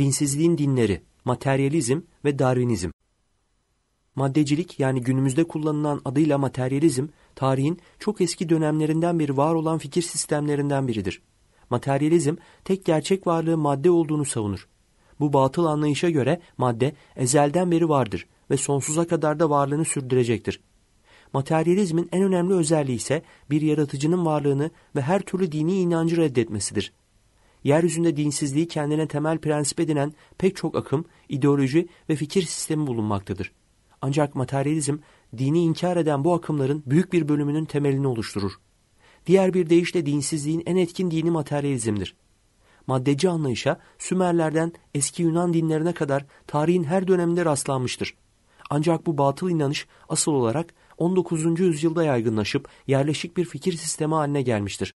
dinsizliğin dinleri, materyalizm ve darwinizm. Maddecilik yani günümüzde kullanılan adıyla materyalizm, tarihin çok eski dönemlerinden beri var olan fikir sistemlerinden biridir. Materyalizm, tek gerçek varlığı madde olduğunu savunur. Bu batıl anlayışa göre madde ezelden beri vardır ve sonsuza kadar da varlığını sürdürecektir. Materyalizmin en önemli özelliği ise bir yaratıcının varlığını ve her türlü dini inancı reddetmesidir yeryüzünde dinsizliği kendine temel prensip edinen pek çok akım, ideoloji ve fikir sistemi bulunmaktadır. Ancak materyalizm, dini inkar eden bu akımların büyük bir bölümünün temelini oluşturur. Diğer bir deyişle dinsizliğin en etkin dini materyalizmdir. Maddeci anlayışa Sümerlerden eski Yunan dinlerine kadar tarihin her döneminde rastlanmıştır. Ancak bu batıl inanış asıl olarak 19. yüzyılda yaygınlaşıp yerleşik bir fikir sistemi haline gelmiştir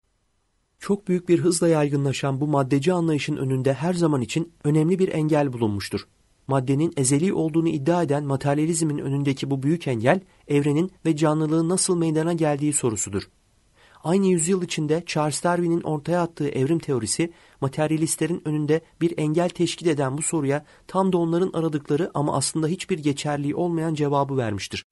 çok büyük bir hızla yaygınlaşan bu maddeci anlayışın önünde her zaman için önemli bir engel bulunmuştur. Maddenin ezeli olduğunu iddia eden materyalizmin önündeki bu büyük engel, evrenin ve canlılığın nasıl meydana geldiği sorusudur. Aynı yüzyıl içinde Charles Darwin'in ortaya attığı evrim teorisi, materyalistlerin önünde bir engel teşkil eden bu soruya tam da onların aradıkları ama aslında hiçbir geçerliği olmayan cevabı vermiştir.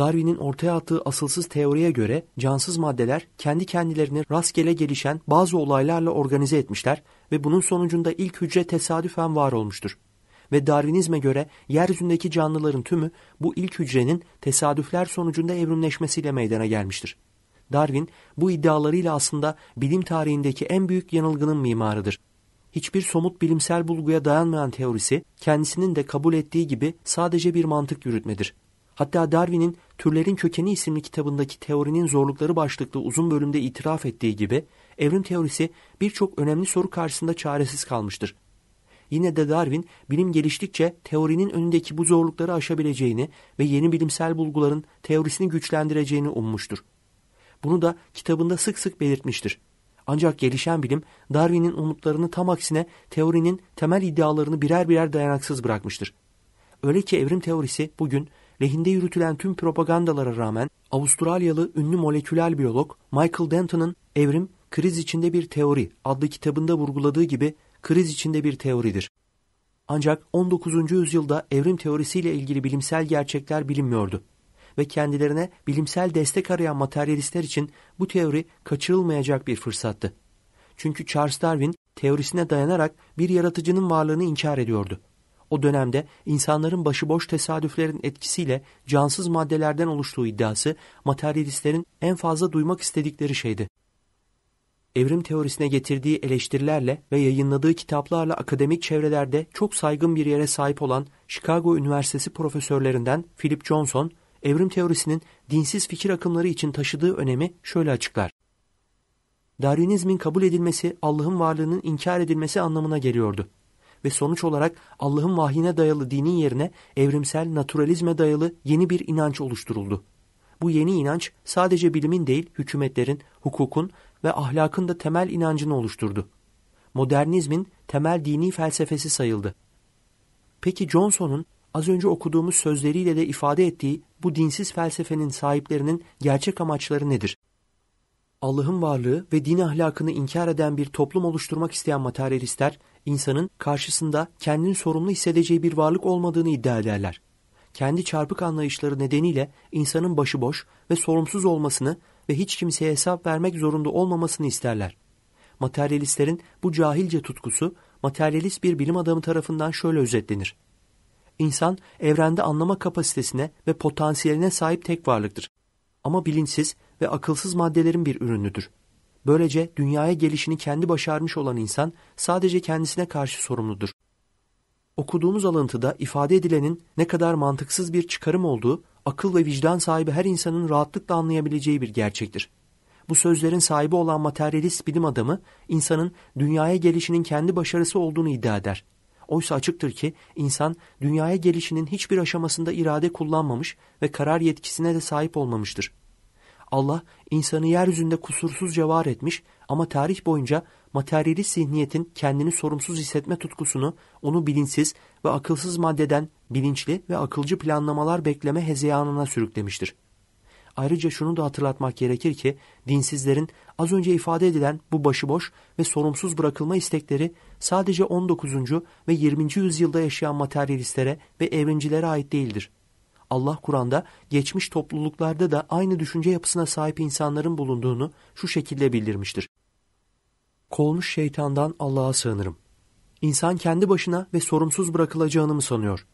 Darwin'in ortaya attığı asılsız teoriye göre cansız maddeler kendi kendilerini rastgele gelişen bazı olaylarla organize etmişler ve bunun sonucunda ilk hücre tesadüfen var olmuştur. Ve Darwinizme göre yeryüzündeki canlıların tümü bu ilk hücrenin tesadüfler sonucunda evrimleşmesiyle meydana gelmiştir. Darwin bu iddialarıyla aslında bilim tarihindeki en büyük yanılgının mimarıdır. Hiçbir somut bilimsel bulguya dayanmayan teorisi kendisinin de kabul ettiği gibi sadece bir mantık yürütmedir. Hatta Darwin'in Türlerin Kökeni isimli kitabındaki teorinin zorlukları başlıklı uzun bölümde itiraf ettiği gibi evrim teorisi birçok önemli soru karşısında çaresiz kalmıştır. Yine de Darwin bilim geliştikçe teorinin önündeki bu zorlukları aşabileceğini ve yeni bilimsel bulguların teorisini güçlendireceğini ummuştur. Bunu da kitabında sık sık belirtmiştir. Ancak gelişen bilim Darwin'in umutlarını tam aksine teorinin temel iddialarını birer birer dayanaksız bırakmıştır. Öyle ki evrim teorisi bugün lehinde yürütülen tüm propagandalara rağmen Avustralyalı ünlü moleküler biyolog Michael Denton'ın Evrim Kriz İçinde Bir Teori adlı kitabında vurguladığı gibi kriz içinde bir teoridir. Ancak 19. yüzyılda evrim teorisiyle ilgili bilimsel gerçekler bilinmiyordu ve kendilerine bilimsel destek arayan materyalistler için bu teori kaçırılmayacak bir fırsattı. Çünkü Charles Darwin teorisine dayanarak bir yaratıcının varlığını inkar ediyordu. O dönemde insanların başıboş tesadüflerin etkisiyle cansız maddelerden oluştuğu iddiası materyalistlerin en fazla duymak istedikleri şeydi. Evrim teorisine getirdiği eleştirilerle ve yayınladığı kitaplarla akademik çevrelerde çok saygın bir yere sahip olan Chicago Üniversitesi profesörlerinden Philip Johnson, evrim teorisinin dinsiz fikir akımları için taşıdığı önemi şöyle açıklar. Darwinizmin kabul edilmesi Allah'ın varlığının inkar edilmesi anlamına geliyordu ve sonuç olarak Allah'ın vahyine dayalı dinin yerine evrimsel naturalizme dayalı yeni bir inanç oluşturuldu. Bu yeni inanç sadece bilimin değil hükümetlerin, hukukun ve ahlakın da temel inancını oluşturdu. Modernizmin temel dini felsefesi sayıldı. Peki Johnson'un az önce okuduğumuz sözleriyle de ifade ettiği bu dinsiz felsefenin sahiplerinin gerçek amaçları nedir? Allah'ın varlığı ve din ahlakını inkar eden bir toplum oluşturmak isteyen materyalistler, insanın karşısında kendini sorumlu hissedeceği bir varlık olmadığını iddia ederler. Kendi çarpık anlayışları nedeniyle insanın başıboş ve sorumsuz olmasını ve hiç kimseye hesap vermek zorunda olmamasını isterler. Materyalistlerin bu cahilce tutkusu, materyalist bir bilim adamı tarafından şöyle özetlenir. İnsan, evrende anlama kapasitesine ve potansiyeline sahip tek varlıktır. Ama bilinçsiz ve akılsız maddelerin bir ürünüdür. Böylece dünyaya gelişini kendi başarmış olan insan sadece kendisine karşı sorumludur. Okuduğumuz alıntıda ifade edilenin ne kadar mantıksız bir çıkarım olduğu akıl ve vicdan sahibi her insanın rahatlıkla anlayabileceği bir gerçektir. Bu sözlerin sahibi olan materyalist bilim adamı insanın dünyaya gelişinin kendi başarısı olduğunu iddia eder. Oysa açıktır ki insan dünyaya gelişinin hiçbir aşamasında irade kullanmamış ve karar yetkisine de sahip olmamıştır. Allah insanı yeryüzünde kusursuzca var etmiş ama tarih boyunca materyalist zihniyetin kendini sorumsuz hissetme tutkusunu onu bilinçsiz ve akılsız maddeden bilinçli ve akılcı planlamalar bekleme hezeyanına sürüklemiştir. Ayrıca şunu da hatırlatmak gerekir ki dinsizlerin az önce ifade edilen bu başıboş ve sorumsuz bırakılma istekleri sadece 19. ve 20. yüzyılda yaşayan materyalistlere ve evrimcilere ait değildir. Allah Kur'an'da geçmiş topluluklarda da aynı düşünce yapısına sahip insanların bulunduğunu şu şekilde bildirmiştir. Kolmuş şeytandan Allah'a sığınırım. İnsan kendi başına ve sorumsuz bırakılacağını mı sanıyor?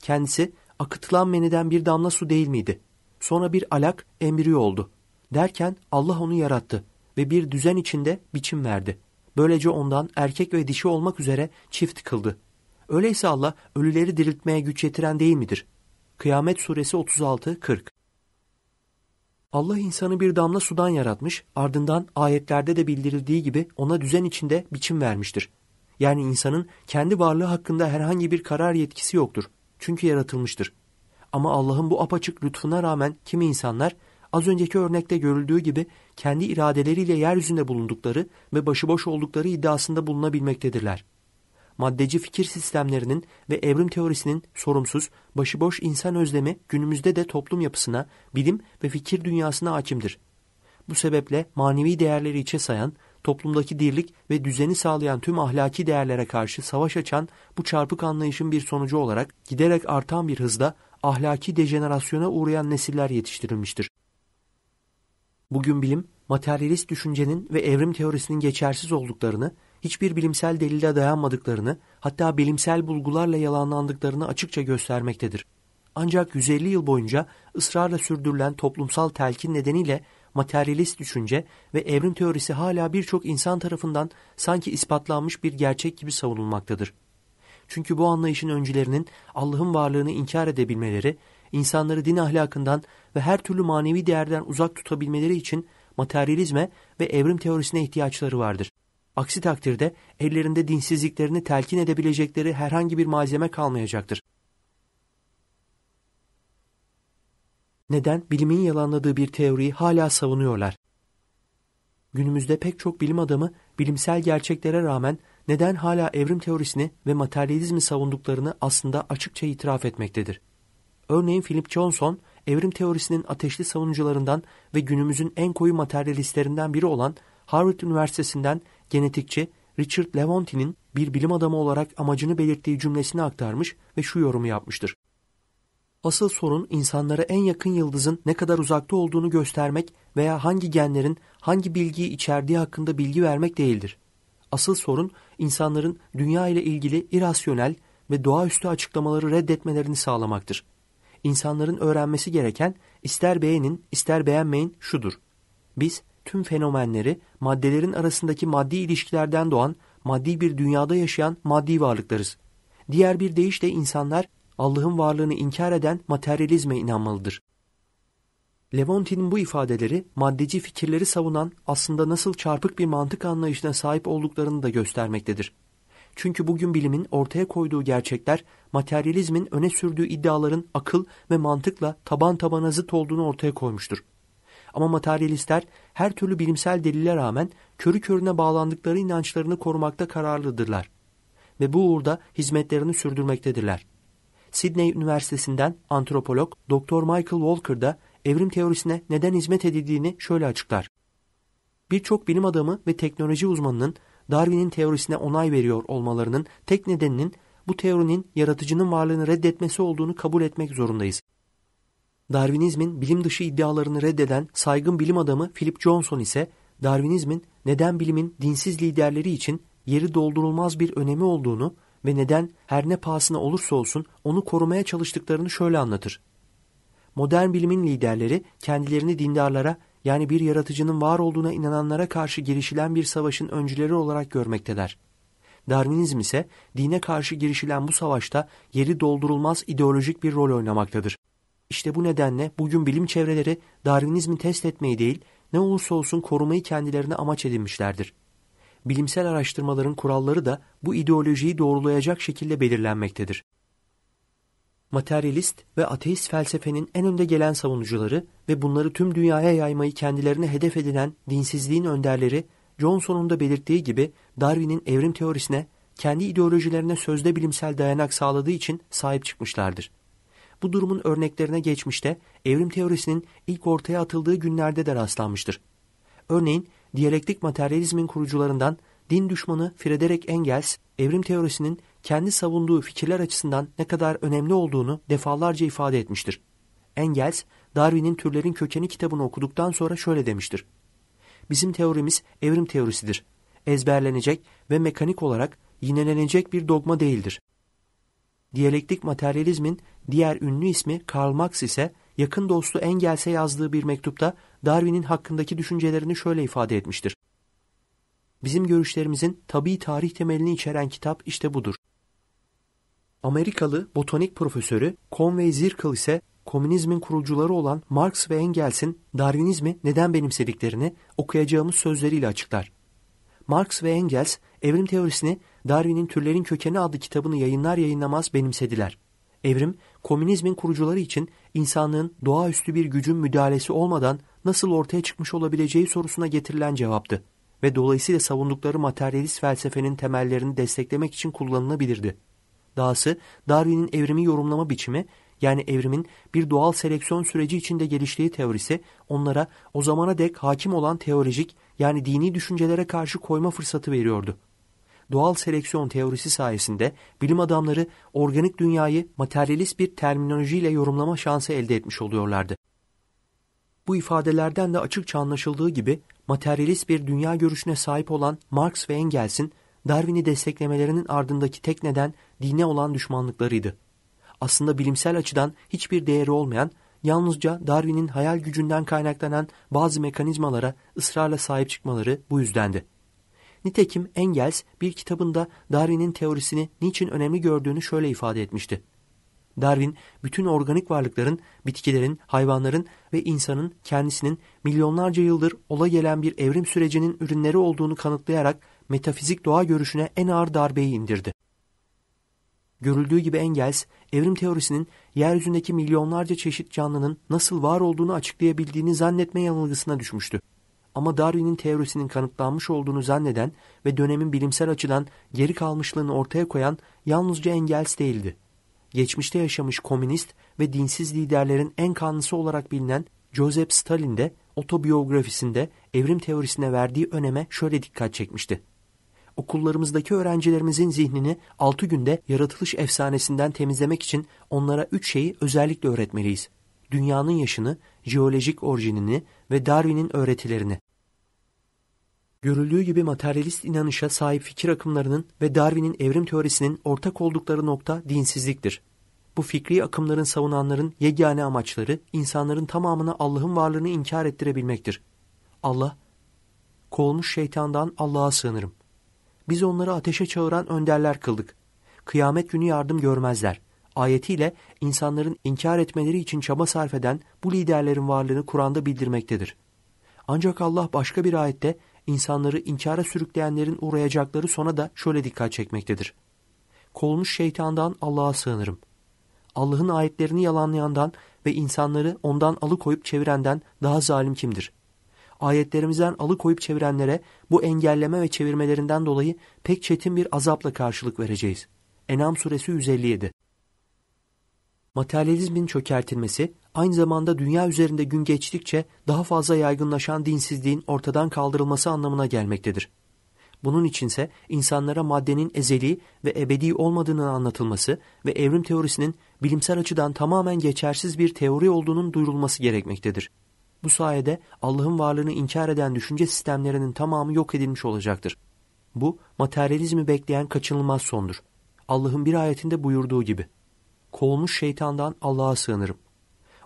Kendisi akıtılan meniden bir damla su değil miydi? Sonra bir alak embriyo oldu. Derken Allah onu yarattı ve bir düzen içinde biçim verdi. Böylece ondan erkek ve dişi olmak üzere çift kıldı. Öyleyse Allah ölüleri diriltmeye güç yetiren değil midir? Kıyamet Suresi 36-40 Allah insanı bir damla sudan yaratmış, ardından ayetlerde de bildirildiği gibi ona düzen içinde biçim vermiştir. Yani insanın kendi varlığı hakkında herhangi bir karar yetkisi yoktur. Çünkü yaratılmıştır. Ama Allah'ın bu apaçık lütfuna rağmen kimi insanlar az önceki örnekte görüldüğü gibi kendi iradeleriyle yeryüzünde bulundukları ve başıboş oldukları iddiasında bulunabilmektedirler maddeci fikir sistemlerinin ve evrim teorisinin sorumsuz, başıboş insan özlemi günümüzde de toplum yapısına, bilim ve fikir dünyasına hakimdir. Bu sebeple manevi değerleri içe sayan, toplumdaki dirlik ve düzeni sağlayan tüm ahlaki değerlere karşı savaş açan bu çarpık anlayışın bir sonucu olarak giderek artan bir hızda ahlaki dejenerasyona uğrayan nesiller yetiştirilmiştir. Bugün bilim, materyalist düşüncenin ve evrim teorisinin geçersiz olduklarını hiçbir bilimsel delile dayanmadıklarını, hatta bilimsel bulgularla yalanlandıklarını açıkça göstermektedir. Ancak 150 yıl boyunca ısrarla sürdürülen toplumsal telkin nedeniyle materyalist düşünce ve evrim teorisi hala birçok insan tarafından sanki ispatlanmış bir gerçek gibi savunulmaktadır. Çünkü bu anlayışın öncülerinin Allah'ın varlığını inkar edebilmeleri, insanları din ahlakından ve her türlü manevi değerden uzak tutabilmeleri için materyalizme ve evrim teorisine ihtiyaçları vardır. Aksi takdirde ellerinde dinsizliklerini telkin edebilecekleri herhangi bir malzeme kalmayacaktır. Neden bilimin yalanladığı bir teoriyi hala savunuyorlar? Günümüzde pek çok bilim adamı bilimsel gerçeklere rağmen neden hala evrim teorisini ve materyalizmi savunduklarını aslında açıkça itiraf etmektedir. Örneğin Philip Johnson, evrim teorisinin ateşli savunucularından ve günümüzün en koyu materyalistlerinden biri olan Harvard Üniversitesi'nden genetikçi Richard Levonti'nin bir bilim adamı olarak amacını belirttiği cümlesini aktarmış ve şu yorumu yapmıştır. Asıl sorun insanlara en yakın yıldızın ne kadar uzakta olduğunu göstermek veya hangi genlerin hangi bilgiyi içerdiği hakkında bilgi vermek değildir. Asıl sorun insanların dünya ile ilgili irasyonel ve doğaüstü açıklamaları reddetmelerini sağlamaktır. İnsanların öğrenmesi gereken ister beğenin ister beğenmeyin şudur. Biz tüm fenomenleri maddelerin arasındaki maddi ilişkilerden doğan maddi bir dünyada yaşayan maddi varlıklarız. Diğer bir deyişle insanlar Allah'ın varlığını inkar eden materyalizme inanmalıdır. Levonti'nin bu ifadeleri maddeci fikirleri savunan aslında nasıl çarpık bir mantık anlayışına sahip olduklarını da göstermektedir. Çünkü bugün bilimin ortaya koyduğu gerçekler materyalizmin öne sürdüğü iddiaların akıl ve mantıkla taban tabana zıt olduğunu ortaya koymuştur. Ama materyalistler her türlü bilimsel delile rağmen körü körüne bağlandıkları inançlarını korumakta kararlıdırlar ve bu uğurda hizmetlerini sürdürmektedirler. Sydney Üniversitesi'nden antropolog Dr. Michael Walker da evrim teorisine neden hizmet edildiğini şöyle açıklar. Birçok bilim adamı ve teknoloji uzmanının Darwin'in teorisine onay veriyor olmalarının tek nedeninin bu teorinin yaratıcının varlığını reddetmesi olduğunu kabul etmek zorundayız. Darwinizmin bilim dışı iddialarını reddeden saygın bilim adamı Philip Johnson ise Darwinizmin neden bilimin dinsiz liderleri için yeri doldurulmaz bir önemi olduğunu ve neden her ne pahasına olursa olsun onu korumaya çalıştıklarını şöyle anlatır. Modern bilimin liderleri kendilerini dindarlara yani bir yaratıcının var olduğuna inananlara karşı girişilen bir savaşın öncüleri olarak görmekteler. Darwinizm ise dine karşı girişilen bu savaşta yeri doldurulmaz ideolojik bir rol oynamaktadır. İşte bu nedenle bugün bilim çevreleri Darwinizmi test etmeyi değil, ne olursa olsun korumayı kendilerine amaç edinmişlerdir. Bilimsel araştırmaların kuralları da bu ideolojiyi doğrulayacak şekilde belirlenmektedir. Materyalist ve ateist felsefenin en önde gelen savunucuları ve bunları tüm dünyaya yaymayı kendilerine hedef edinen dinsizliğin önderleri Johnson'un da belirttiği gibi Darwin'in evrim teorisine kendi ideolojilerine sözde bilimsel dayanak sağladığı için sahip çıkmışlardır. Bu durumun örneklerine geçmişte evrim teorisinin ilk ortaya atıldığı günlerde de rastlanmıştır. Örneğin diyalektik materyalizmin kurucularından din düşmanı Friedrich Engels, evrim teorisinin kendi savunduğu fikirler açısından ne kadar önemli olduğunu defalarca ifade etmiştir. Engels, Darwin'in Türlerin Kökeni kitabını okuduktan sonra şöyle demiştir. Bizim teorimiz evrim teorisidir. Ezberlenecek ve mekanik olarak yinelenecek bir dogma değildir. Diyalektik materyalizmin diğer ünlü ismi Karl Marx ise yakın dostu Engels'e yazdığı bir mektupta Darwin'in hakkındaki düşüncelerini şöyle ifade etmiştir. Bizim görüşlerimizin tabi tarih temelini içeren kitap işte budur. Amerikalı botanik profesörü Conway Zirkle ise komünizmin kurucuları olan Marx ve Engels'in Darwinizmi neden benimsediklerini okuyacağımız sözleriyle açıklar. Marx ve Engels evrim teorisini Darwin'in Türlerin Kökeni adlı kitabını yayınlar yayınlamaz benimsediler. Evrim, komünizmin kurucuları için insanlığın doğaüstü bir gücün müdahalesi olmadan nasıl ortaya çıkmış olabileceği sorusuna getirilen cevaptı ve dolayısıyla savundukları materyalist felsefenin temellerini desteklemek için kullanılabilirdi. Dahası Darwin'in evrimi yorumlama biçimi yani evrimin bir doğal seleksiyon süreci içinde geliştiği teorisi onlara o zamana dek hakim olan teolojik yani dini düşüncelere karşı koyma fırsatı veriyordu doğal seleksiyon teorisi sayesinde bilim adamları organik dünyayı materyalist bir terminolojiyle yorumlama şansı elde etmiş oluyorlardı. Bu ifadelerden de açıkça anlaşıldığı gibi materyalist bir dünya görüşüne sahip olan Marx ve Engels'in Darwin'i desteklemelerinin ardındaki tek neden dine olan düşmanlıklarıydı. Aslında bilimsel açıdan hiçbir değeri olmayan, yalnızca Darwin'in hayal gücünden kaynaklanan bazı mekanizmalara ısrarla sahip çıkmaları bu yüzdendi. Nitekim Engels bir kitabında Darwin'in teorisini niçin önemli gördüğünü şöyle ifade etmişti. Darwin, bütün organik varlıkların, bitkilerin, hayvanların ve insanın kendisinin milyonlarca yıldır ola gelen bir evrim sürecinin ürünleri olduğunu kanıtlayarak metafizik doğa görüşüne en ağır darbeyi indirdi. Görüldüğü gibi Engels, evrim teorisinin yeryüzündeki milyonlarca çeşit canlının nasıl var olduğunu açıklayabildiğini zannetme yanılgısına düşmüştü. Ama Darwin'in teorisinin kanıtlanmış olduğunu zanneden ve dönemin bilimsel açıdan geri kalmışlığını ortaya koyan yalnızca Engels değildi. Geçmişte yaşamış komünist ve dinsiz liderlerin en kanlısı olarak bilinen Joseph Stalin de otobiyografisinde evrim teorisine verdiği öneme şöyle dikkat çekmişti. Okullarımızdaki öğrencilerimizin zihnini 6 günde yaratılış efsanesinden temizlemek için onlara 3 şeyi özellikle öğretmeliyiz. Dünyanın yaşını, jeolojik orijinini ve Darwin'in öğretilerini. Görüldüğü gibi materyalist inanışa sahip fikir akımlarının ve Darwin'in evrim teorisinin ortak oldukları nokta dinsizliktir. Bu fikri akımların savunanların yegane amaçları insanların tamamına Allah'ın varlığını inkar ettirebilmektir. Allah, kovulmuş şeytandan Allah'a sığınırım. Biz onları ateşe çağıran önderler kıldık. Kıyamet günü yardım görmezler ayetiyle insanların inkar etmeleri için çaba sarf eden bu liderlerin varlığını Kur'an'da bildirmektedir. Ancak Allah başka bir ayette insanları inkara sürükleyenlerin uğrayacakları sona da şöyle dikkat çekmektedir. Kolmuş şeytandan Allah'a sığınırım. Allah'ın ayetlerini yalanlayandan ve insanları ondan alıkoyup çevirenden daha zalim kimdir? Ayetlerimizden alıkoyup çevirenlere bu engelleme ve çevirmelerinden dolayı pek çetin bir azapla karşılık vereceğiz. Enam suresi 157 materyalizmin çökertilmesi aynı zamanda dünya üzerinde gün geçtikçe daha fazla yaygınlaşan dinsizliğin ortadan kaldırılması anlamına gelmektedir. Bunun içinse insanlara maddenin ezeli ve ebedi olmadığını anlatılması ve evrim teorisinin bilimsel açıdan tamamen geçersiz bir teori olduğunun duyurulması gerekmektedir. Bu sayede Allah'ın varlığını inkar eden düşünce sistemlerinin tamamı yok edilmiş olacaktır. Bu, materyalizmi bekleyen kaçınılmaz sondur. Allah'ın bir ayetinde buyurduğu gibi kovulmuş şeytandan Allah'a sığınırım.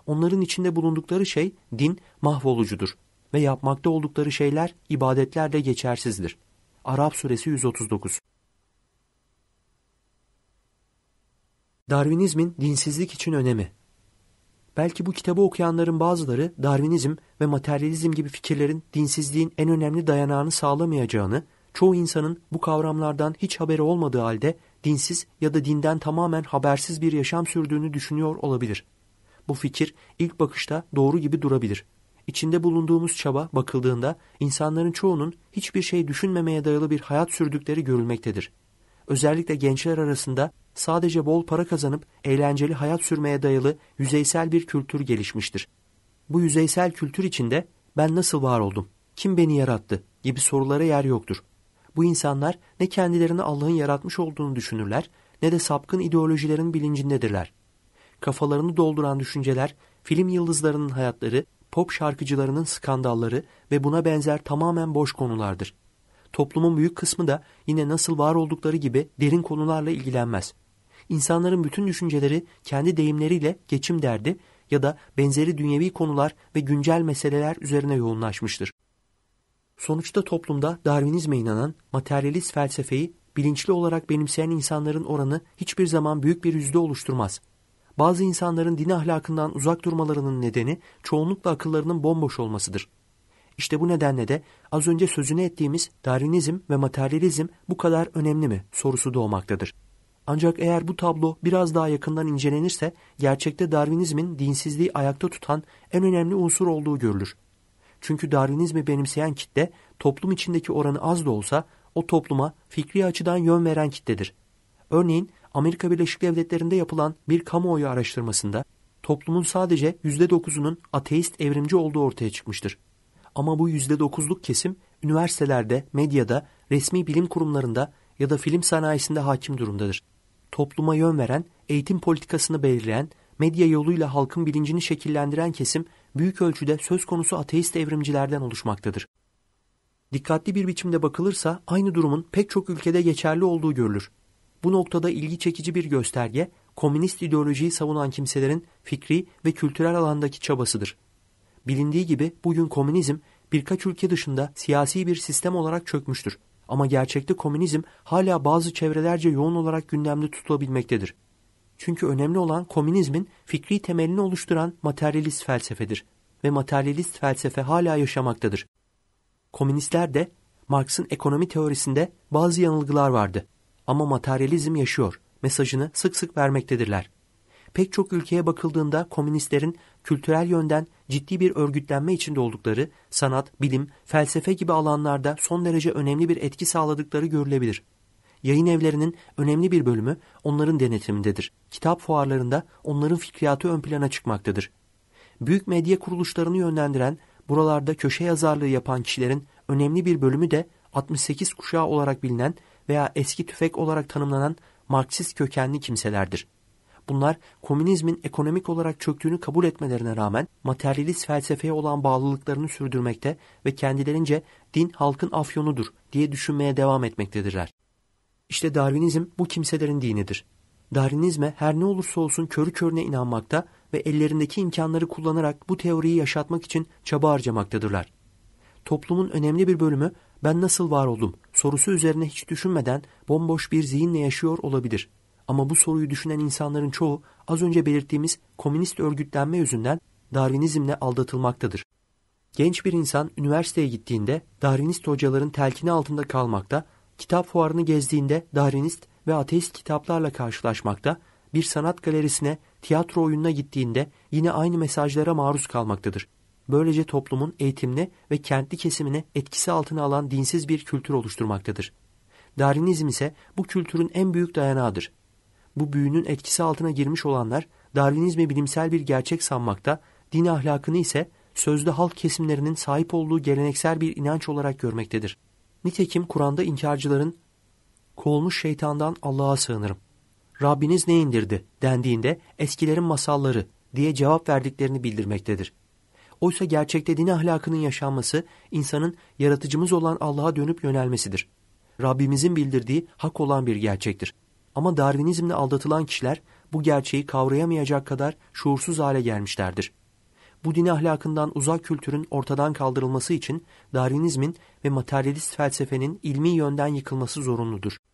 Onların içinde bulundukları şey din mahvolucudur ve yapmakta oldukları şeyler ibadetlerle geçersizdir. Arap suresi 139 Darwinizmin dinsizlik için önemi Belki bu kitabı okuyanların bazıları Darwinizm ve materyalizm gibi fikirlerin dinsizliğin en önemli dayanağını sağlamayacağını çoğu insanın bu kavramlardan hiç haberi olmadığı halde dinsiz ya da dinden tamamen habersiz bir yaşam sürdüğünü düşünüyor olabilir. Bu fikir ilk bakışta doğru gibi durabilir. İçinde bulunduğumuz çaba bakıldığında insanların çoğunun hiçbir şey düşünmemeye dayalı bir hayat sürdükleri görülmektedir. Özellikle gençler arasında sadece bol para kazanıp eğlenceli hayat sürmeye dayalı yüzeysel bir kültür gelişmiştir. Bu yüzeysel kültür içinde ben nasıl var oldum, kim beni yarattı gibi sorulara yer yoktur. Bu insanlar ne kendilerini Allah'ın yaratmış olduğunu düşünürler ne de sapkın ideolojilerin bilincindedirler. Kafalarını dolduran düşünceler, film yıldızlarının hayatları, pop şarkıcılarının skandalları ve buna benzer tamamen boş konulardır. Toplumun büyük kısmı da yine nasıl var oldukları gibi derin konularla ilgilenmez. İnsanların bütün düşünceleri kendi deyimleriyle geçim derdi ya da benzeri dünyevi konular ve güncel meseleler üzerine yoğunlaşmıştır. Sonuçta toplumda Darwinizme inanan, materyalist felsefeyi bilinçli olarak benimseyen insanların oranı hiçbir zaman büyük bir yüzde oluşturmaz. Bazı insanların din ahlakından uzak durmalarının nedeni çoğunlukla akıllarının bomboş olmasıdır. İşte bu nedenle de az önce sözünü ettiğimiz Darwinizm ve materyalizm bu kadar önemli mi sorusu doğmaktadır. Ancak eğer bu tablo biraz daha yakından incelenirse gerçekte Darwinizmin dinsizliği ayakta tutan en önemli unsur olduğu görülür. Çünkü Darwinizmi benimseyen kitle toplum içindeki oranı az da olsa o topluma fikri açıdan yön veren kitledir. Örneğin Amerika Birleşik Devletleri'nde yapılan bir kamuoyu araştırmasında toplumun sadece %9'unun ateist evrimci olduğu ortaya çıkmıştır. Ama bu %9'luk kesim üniversitelerde, medyada, resmi bilim kurumlarında ya da film sanayisinde hakim durumdadır. Topluma yön veren, eğitim politikasını belirleyen, medya yoluyla halkın bilincini şekillendiren kesim büyük ölçüde söz konusu ateist evrimcilerden oluşmaktadır. Dikkatli bir biçimde bakılırsa aynı durumun pek çok ülkede geçerli olduğu görülür. Bu noktada ilgi çekici bir gösterge komünist ideolojiyi savunan kimselerin fikri ve kültürel alandaki çabasıdır. Bilindiği gibi bugün komünizm birkaç ülke dışında siyasi bir sistem olarak çökmüştür. Ama gerçekte komünizm hala bazı çevrelerce yoğun olarak gündemde tutulabilmektedir. Çünkü önemli olan komünizmin fikri temelini oluşturan materyalist felsefedir ve materyalist felsefe hala yaşamaktadır. Komünistler de Marx'ın ekonomi teorisinde bazı yanılgılar vardı ama materyalizm yaşıyor mesajını sık sık vermektedirler. Pek çok ülkeye bakıldığında komünistlerin kültürel yönden ciddi bir örgütlenme içinde oldukları, sanat, bilim, felsefe gibi alanlarda son derece önemli bir etki sağladıkları görülebilir. Yayın evlerinin önemli bir bölümü onların denetimindedir. Kitap fuarlarında onların fikriyatı ön plana çıkmaktadır. Büyük medya kuruluşlarını yönlendiren, buralarda köşe yazarlığı yapan kişilerin önemli bir bölümü de 68 kuşağı olarak bilinen veya eski tüfek olarak tanımlanan Marksist kökenli kimselerdir. Bunlar komünizmin ekonomik olarak çöktüğünü kabul etmelerine rağmen materyalist felsefeye olan bağlılıklarını sürdürmekte ve kendilerince din halkın afyonudur diye düşünmeye devam etmektedirler. İşte Darwinizm bu kimselerin dinidir. Darwinizme her ne olursa olsun körü körüne inanmakta ve ellerindeki imkanları kullanarak bu teoriyi yaşatmak için çaba harcamaktadırlar. Toplumun önemli bir bölümü ben nasıl var oldum sorusu üzerine hiç düşünmeden bomboş bir zihinle yaşıyor olabilir. Ama bu soruyu düşünen insanların çoğu az önce belirttiğimiz komünist örgütlenme yüzünden Darwinizmle aldatılmaktadır. Genç bir insan üniversiteye gittiğinde Darwinist hocaların telkini altında kalmakta Kitap fuarını gezdiğinde Darwinist ve ateist kitaplarla karşılaşmakta, bir sanat galerisine, tiyatro oyununa gittiğinde yine aynı mesajlara maruz kalmaktadır. Böylece toplumun eğitimli ve kentli kesimine etkisi altına alan dinsiz bir kültür oluşturmaktadır. Darinizm ise bu kültürün en büyük dayanağıdır. Bu büyünün etkisi altına girmiş olanlar Darwinizmi bilimsel bir gerçek sanmakta, din ahlakını ise sözde halk kesimlerinin sahip olduğu geleneksel bir inanç olarak görmektedir. Nitekim Kur'an'da inkarcıların kovulmuş şeytandan Allah'a sığınırım. Rabbiniz ne indirdi dendiğinde eskilerin masalları diye cevap verdiklerini bildirmektedir. Oysa gerçekte din ahlakının yaşanması insanın yaratıcımız olan Allah'a dönüp yönelmesidir. Rabbimizin bildirdiği hak olan bir gerçektir. Ama Darwinizmle aldatılan kişiler bu gerçeği kavrayamayacak kadar şuursuz hale gelmişlerdir bu dini ahlakından uzak kültürün ortadan kaldırılması için Darwinizmin ve materyalist felsefenin ilmi yönden yıkılması zorunludur.